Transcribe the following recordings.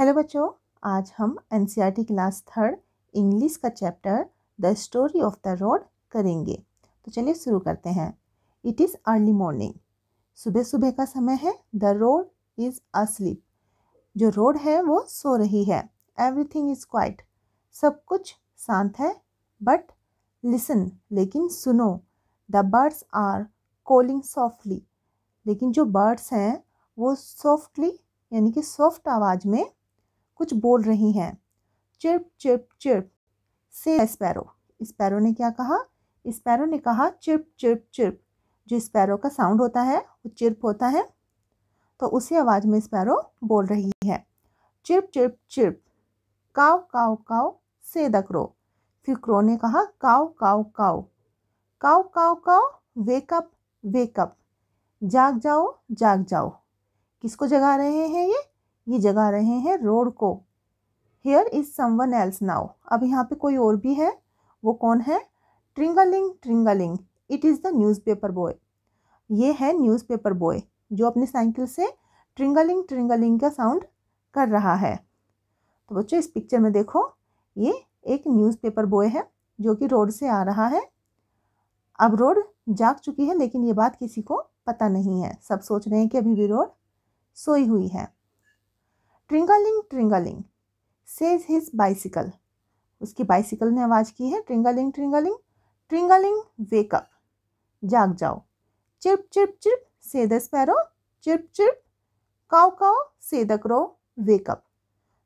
hello बच्चों आज हम एन e क्लास थर्ड इंग्लिश का chapter the story of the road करेंगे तो चलिए शुरू करते हैं इट इज़ अर्ली मॉर्निंग सुबह सुबह का समय है द रोड इज़ अस्लीप जो रोड है वो सो रही है एवरीथिंग इज़ क्वाइट सब कुछ शांत है बट लिसन लेकिन सुनो the birds are calling softly लेकिन जो बर्ड्स हैं वो सॉफ्टली यानी कि सॉफ्ट आवाज़ में कुछ बोल रही हैं cheep cheep cheep says sparrow sparrow ने क्या कहा स्पैरो ने कहा चिप चिप चिप जो स्पैरो का साउंड होता है वो चिप होता है तो उसी आवाज़ में स्पैरो बोल रही है चिप चिप चिप काव काव काव से द क्रो फिर क्रो ने कहा काव काव काव काव काव काव वेकअप वेकअप जाग जाओ जाग जाओ किसको जगा रहे हैं ये ये जगा रहे हैं रोड को here is someone else now अब यहाँ पे कोई और भी है वो कौन है tringaling tringaling it is the newspaper boy ये है न्यूज़पेपर बॉय जो अपने साइकिल से ट्रिंगलिंग ट्रिंगलिंग का साउंड कर रहा है तो बच्चों इस पिक्चर में देखो ये एक न्यूज़पेपर बॉय है जो कि रोड से आ रहा है अब रोड जाग चुकी है लेकिन ये बात किसी को पता नहीं है सब सोच रहे हैं कि अभी भी रोड सोई हुई है tringaling tringaling says his bicycle उसकी बाइसिकल ने आवाज़ की है ट्रिंगलिंग ट्रिंगलिंग ट्रिंगलिंग वेकअप जाग जाओ cheep cheep cheep says the sparrow cheep cheep caw caw says the crow wake up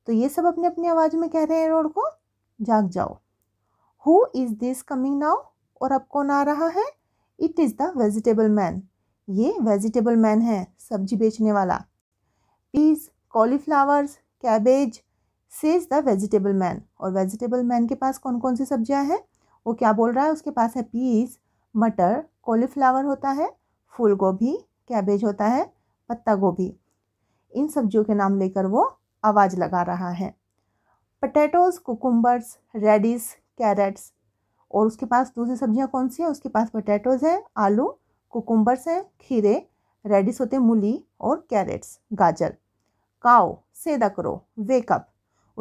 तो ये सब अपने अपनी आवाज़ में कह रहे हैं रोड को जाग जाओ who is this coming now और अब कौन आ रहा है it is the vegetable man ये वेजिटेबल मैन है सब्जी बेचने वाला peas cauliflowers cabbage says the vegetable man और वेजिटेबल मैन के पास कौन कौन सी सब्जियां हैं वो क्या बोल रहा है उसके पास है पीस मटर कॉलीफ्लावर होता है फूल गोभी कैबेज होता है पत्ता गोभी इन सब्जियों के नाम लेकर वो आवाज़ लगा रहा है पटेटोज़ कुकुम्बर्स रेडिस कैरेट्स और उसके पास दूसरी सब्जियां कौन सी हैं उसके पास पटेटोज़ हैं आलू कुकुम्बर्स हैं खीरे रेडिस होते हैं मूली और कैरेट्स गाजर काओ से द क्रो वेकअप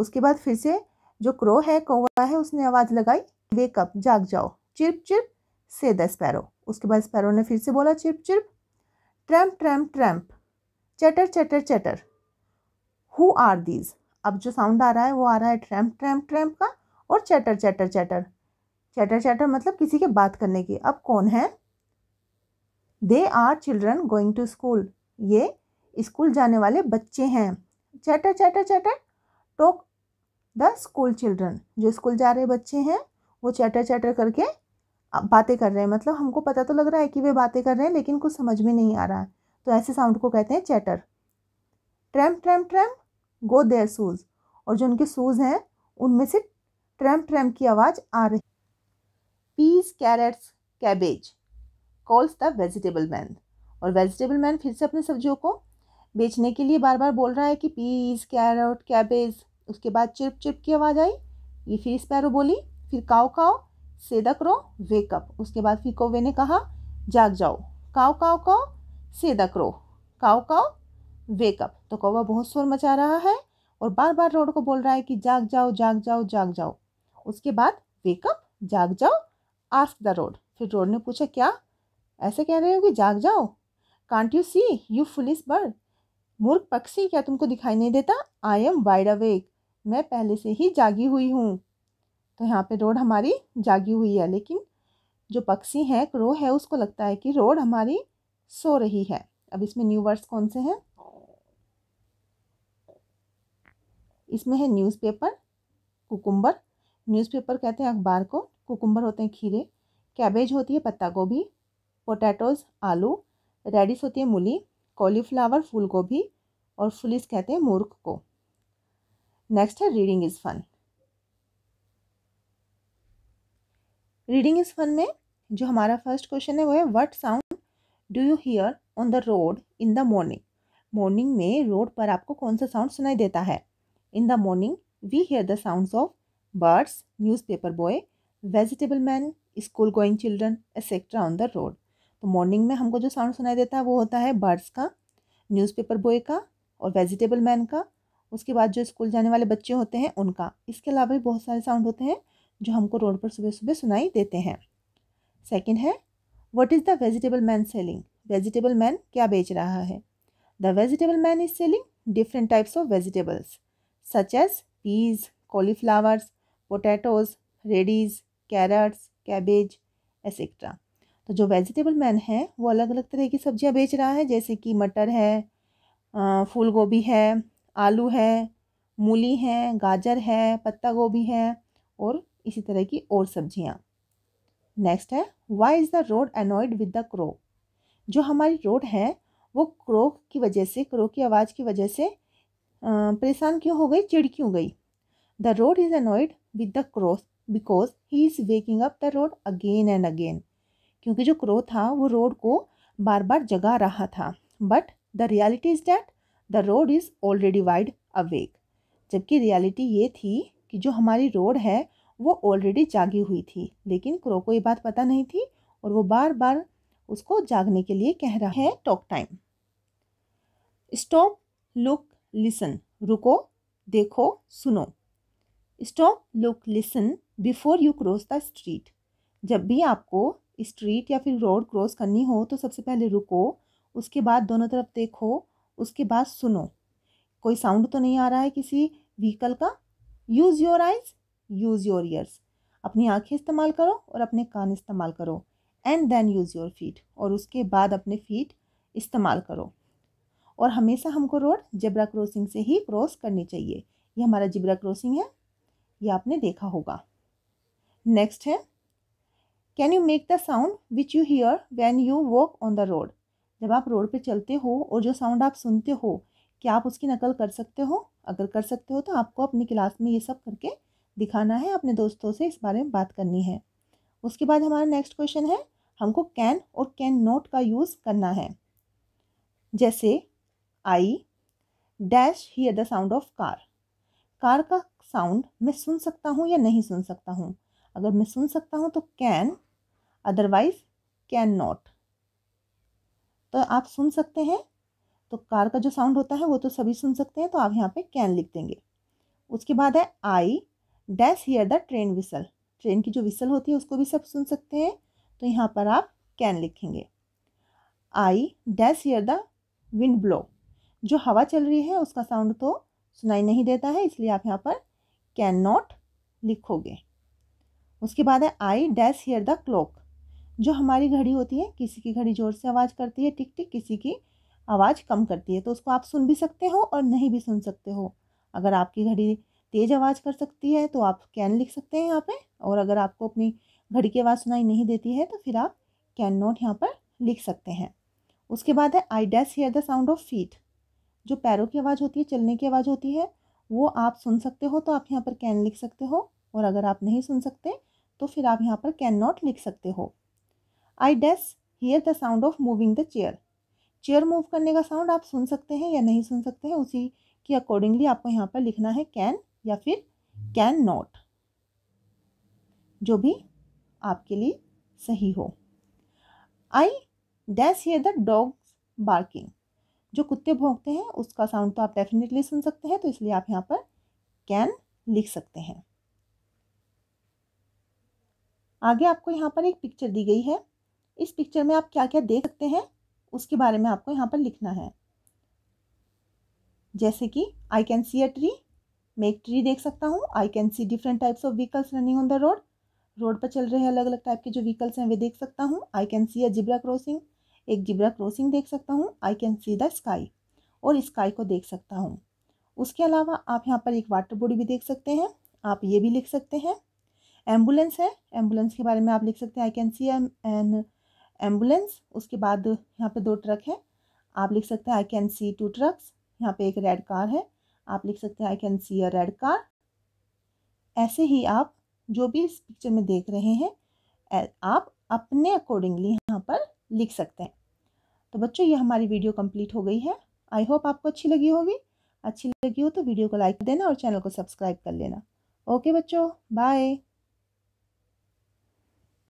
उसके बाद फिर से जो क्रो है कौवा है उसने आवाज़ लगाई वेकअप जाग जाओ cheep cheep says the sparrow उसके बाद स्पैरो ने फिर से बोला chirp chirp tramp tramp tramp chatter chatter चटर हु आर दीज अब जो साउंड आ रहा है वो आ रहा है ट्रैम्प ट्रैम्प ट्रैम्प का और चटर चटर चटर चैटर चैटर मतलब किसी के बात करने की अब कौन है there are children going to school ये स्कूल जाने वाले बच्चे हैं chatter chatter chatter talk the school children जो स्कूल जा रहे बच्चे हैं वो चैटर चैटर करके बातें कर रहे हैं मतलब हमको पता तो लग रहा है कि वे बातें कर रहे हैं लेकिन कुछ समझ में नहीं आ रहा है तो ऐसे साउंड को कहते हैं chatter tramp tramp tramp go their shoes और जो उनके सूज हैं उनमें से ट्रैम ट्रैम की आवाज़ आ रही peas carrots cabbage calls the vegetable man और वेजिटेबल मैन फिर से अपनी सब्जियों को बेचने के लिए बार बार बोल रहा है कि पीस कैरट कैबेज उसके बाद चिप चिप की आवाज़ आई ये फिर स्पैरो बोली फिर काओ काओ सेदक रो वेकअप उसके बाद फिर कौवे ने कहा जाग जाओ काओ काओ काओ सेदक रो काओ काओ वेकअप तो कौवा बहुत शोर मचा रहा है और बार बार रोड को बोल रहा है कि जाग जाओ जाग जाओ जाग जाओ उसके बाद वेकअप जाग जाओ आस्क द रोड फिर रोड ने पूछा क्या ऐसे कह रहे हो कि जाग जाओ can't you see you foolish bird मूर्ख पक्षी क्या तुमको दिखाई नहीं देता आई एम वाइड अवेक मैं पहले से ही जागी हुई हूँ तो यहाँ पे रोड हमारी जागी हुई है लेकिन जो पक्षी है क्रो है उसको लगता है कि रोड हमारी सो रही है अब इसमें न्यू वर्ड्स कौन से हैं इसमें है न्यूज़पेपर कुकुम्बर न्यूज़पेपर कहते हैं अखबार को कुकुम्बर होते हैं खीरे कैबेज होती है पत्ता गोभी पोटैटोज़ आलू रेडिस होती है मूली कॉलीफ्लावर फूल गोभी और फुलिस कहते हैं मूर्ख को नेक्स्ट है reading is fun reading is fun में जो हमारा फर्स्ट क्वेश्चन है वो है what sound do you hear on the road in the morning morning में रोड पर आपको कौन सा साउंड सुनाई देता है in the morning we hear the sound of birds newspaper boy vegetable man school going children etcetera on the road तो morning में हमको जो साउंड सुनाई देता है वो होता है बर्ड्स का न्यूज़पेपर बॉय का और वेजिटेबल मैन का उसके बाद जो स्कूल जाने वाले बच्चे होते हैं उनका इसके अलावा भी बहुत सारे साउंड होते हैं जो हमको रोड पर सुबह सुबह सुनाई देते हैं सेकेंड है what is the vegetable man selling vegetable man क्या बेच रहा है the vegetable man is selling different types of vegetables such as peas cauliflowers potatoes radishes carrots cabbage etcetera तो जो वेजिटेबल मैन है वो अलग अलग तरह की सब्जियां बेच रहा है जैसे कि मटर है फूल गोभी है आलू है मूली है गाजर है पत्ता गोभी है और इसी तरह की और सब्जियाँ नेक्स्ट है why is the road annoyed with the crow जो हमारी रोड है वो क्रो की वजह से क्रो की आवाज़ की वजह से परेशान क्यों हो गई चिड़ क्यों गई the road is annoyed with the crow because he is waking up the road again and again क्योंकि जो क्रो था वो रोड को बार बार जगा रहा था but the reality is that the road is already wide awake जबकि रियलिटी ये थी कि जो हमारी रोड है वो ऑलरेडी जागी हुई थी लेकिन क्रो को ये बात पता नहीं थी और वो बार बार उसको जागने के लिए कह रहा है talk time stop look listen रुको देखो सुनो stop look listen before you cross the street जब भी आपको स्ट्रीट या फिर रोड क्रॉस करनी हो तो सबसे पहले रुको उसके बाद दोनों तरफ देखो उसके बाद सुनो कोई साउंड तो नहीं आ रहा है किसी व्हीकल का use your eyes use your ears अपनी आँखें इस्तेमाल करो और अपने कान इस्तेमाल करो and then use your feet और उसके बाद अपने फीट इस्तेमाल करो और हमेशा हमको रोड जिब्रा क्रॉसिंग से ही क्रॉस करनी चाहिए ये हमारा जिब्रा क्रॉसिंग है ये आपने देखा होगा नेक्स्ट है can you make the sound which you hear when you walk on the road जब आप रोड पे चलते हो और जो साउंड आप सुनते हो क्या आप उसकी नकल कर सकते हो अगर कर सकते हो तो आपको अपनी क्लास में ये सब करके दिखाना है अपने दोस्तों से इस बारे में बात करनी है उसके बाद हमारा नेक्स्ट क्वेश्चन है हमको कैन और कैन नोट का यूज़ करना है जैसे I dash hear the sound of car car का साउंड मैं सुन सकता हूँ या नहीं सुन सकता हूँ अगर मैं सुन सकता हूँ तो कैन अदरवाइज कैन नॉट तो आप सुन सकते हैं तो कार का जो साउंड होता है वो तो सभी सुन सकते हैं तो आप यहाँ पे कैन लिख देंगे उसके बाद है I dash hear the train whistle train की जो विसल होती है उसको भी सब सुन सकते हैं तो यहाँ पर आप कैन लिखेंगे I dash hear the wind blow जो हवा चल रही है उसका साउंड तो सुनाई नहीं देता है इसलिए आप यहाँ पर कैन नॉट लिखोगे उसके बाद है I dash hear the clock जो हमारी घड़ी होती है किसी की घड़ी ज़ोर से आवाज़ करती है टिक टिक किसी की आवाज़ कम करती है तो उसको आप सुन भी सकते हो और नहीं भी सुन सकते हो अगर आपकी घड़ी तेज़ आवाज़ कर सकती है तो आप कैन लिख सकते हैं यहाँ पे और अगर आपको अपनी घड़ी की आवाज़ सुनाई नहीं देती है तो फिर आप कैन नोट यहाँ पर लिख सकते हैं उसके बाद है I dash hear the sound of feet जो पैरों की आवाज़ होती है चलने की आवाज़ होती है वो आप सुन सकते हो तो आप यहाँ पर कैन लिख सकते हो और अगर आप नहीं सुन सकते तो फिर आप यहाँ पर कैन नॉट लिख सकते हो I dash hear the sound of moving the chair chair move करने का साउंड आप सुन सकते हैं या नहीं सुन सकते हैं उसी के अकॉर्डिंगली आपको यहाँ पर लिखना है कैन या फिर कैन नॉट जो भी आपके लिए सही हो I dash hear the dogs barking जो कुत्ते भोंकते हैं उसका साउंड तो आप डेफिनेटली सुन सकते हैं तो इसलिए आप यहाँ पर कैन लिख सकते हैं आगे आपको यहाँ पर एक पिक्चर दी गई है इस पिक्चर में आप क्या क्या देख सकते हैं उसके बारे में आपको यहाँ पर लिखना है जैसे कि आई कैन सी अ ट्री मैं एक ट्री देख सकता हूँ I can see different types of vehicles running on the road road पर चल रहे अलग अलग टाइप के जो व्हीकल्स हैं वे देख सकता हूँ I can see a zebra crossing एक जिब्रा क्रॉसिंग देख सकता हूँ I can see the sky और स्काई को देख सकता हूँ उसके अलावा आप यहाँ पर एक वाटर बॉडी भी देख सकते हैं आप ये भी लिख सकते हैं एम्बुलेंस है एम्बुलेंस के बारे में आप लिख सकते हैं I can see an an ambulance उसके बाद यहाँ पे दो ट्रक हैं आप लिख सकते हैं I can see two trucks यहाँ पे एक रेड कार है आप लिख सकते हैं I can see a red car ऐसे ही आप जो भी इस पिक्चर में देख रहे हैं आप अपने अकॉर्डिंगली यहाँ पर लिख सकते हैं तो बच्चों ये हमारी वीडियो कंप्लीट हो गई है आई होप आपको अच्छी लगी होगी अच्छी लगी हो तो वीडियो को लाइक देना और चैनल को सब्सक्राइब कर लेना ओके बच्चों बाय